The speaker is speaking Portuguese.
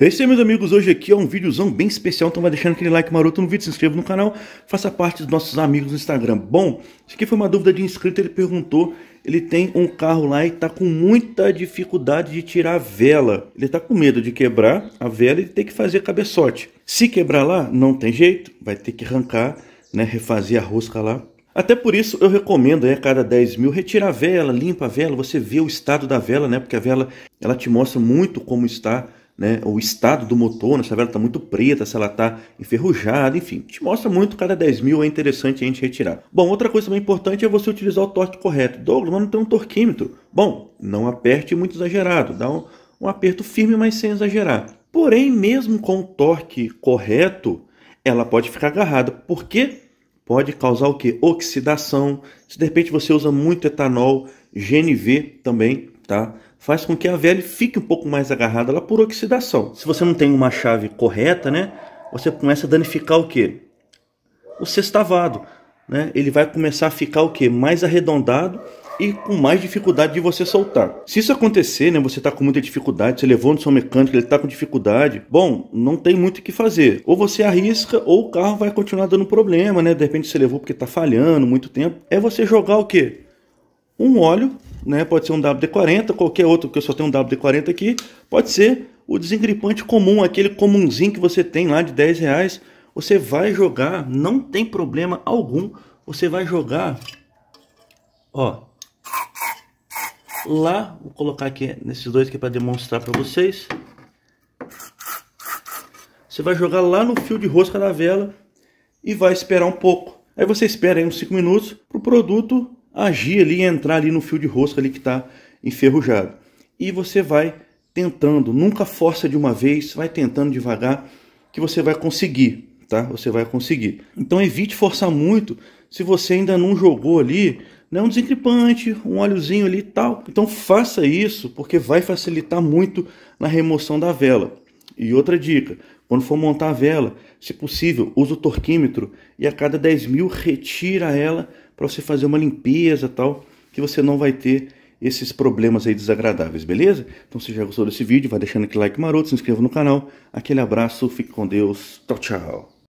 Esse aí, é, meus amigos, hoje aqui é um videozão bem especial, então vai deixando aquele like maroto no vídeo, se inscreva no canal, faça parte dos nossos amigos no Instagram. Bom, isso aqui foi uma dúvida de inscrito, ele perguntou, ele tem um carro lá e tá com muita dificuldade de tirar a vela. Ele tá com medo de quebrar a vela e ter que fazer cabeçote. Se quebrar lá, não tem jeito, vai ter que arrancar, né, refazer a rosca lá. Até por isso eu recomendo aí, a cada 10 mil retirar a vela, limpa a vela, você vê o estado da vela, né? Porque a vela ela te mostra muito como está né, o estado do motor, né, se a vela está muito preta, se ela está enferrujada, enfim. Te mostra muito, cada 10 mil é interessante a gente retirar. Bom, outra coisa também importante é você utilizar o torque correto. Douglas, mas não tem um torquímetro. Bom, não aperte muito exagerado, dá um, um aperto firme, mas sem exagerar. Porém, mesmo com o torque correto, ela pode ficar agarrada, porque pode causar o que? Oxidação. Se de repente você usa muito etanol, GNV também, tá? faz com que a velha fique um pouco mais agarrada lá por oxidação. Se você não tem uma chave correta, né, você começa a danificar o que? O sextavado. Né? Ele vai começar a ficar o que? Mais arredondado e com mais dificuldade de você soltar. Se isso acontecer, né, você está com muita dificuldade, você levou no seu mecânico, ele está com dificuldade, bom, não tem muito o que fazer. Ou você arrisca, ou o carro vai continuar dando problema, né? De repente você levou porque está falhando muito tempo. É você jogar o quê? Um óleo né? pode ser um WD-40, qualquer outro, porque eu só tenho um WD-40 aqui, pode ser o desengripante comum, aquele comunzinho que você tem lá de 10 reais, você vai jogar, não tem problema algum, você vai jogar, ó, lá, vou colocar aqui nesses dois aqui para demonstrar para vocês, você vai jogar lá no fio de rosca da vela e vai esperar um pouco. Aí você espera aí uns 5 minutos para o produto agir ali, entrar ali no fio de rosca ali que está enferrujado. E você vai tentando, nunca força de uma vez, vai tentando devagar que você vai conseguir, tá? Você vai conseguir. Então evite forçar muito se você ainda não jogou ali né, um desencripante, um óleozinho ali e tal. Então faça isso porque vai facilitar muito na remoção da vela. E outra dica: quando for montar a vela, se possível, use o torquímetro e a cada 10 mil retira ela para você fazer uma limpeza tal, que você não vai ter esses problemas aí desagradáveis, beleza? Então se já gostou desse vídeo, vai deixando aquele like maroto, se inscreva no canal. Aquele abraço, fique com Deus. Tchau, tchau.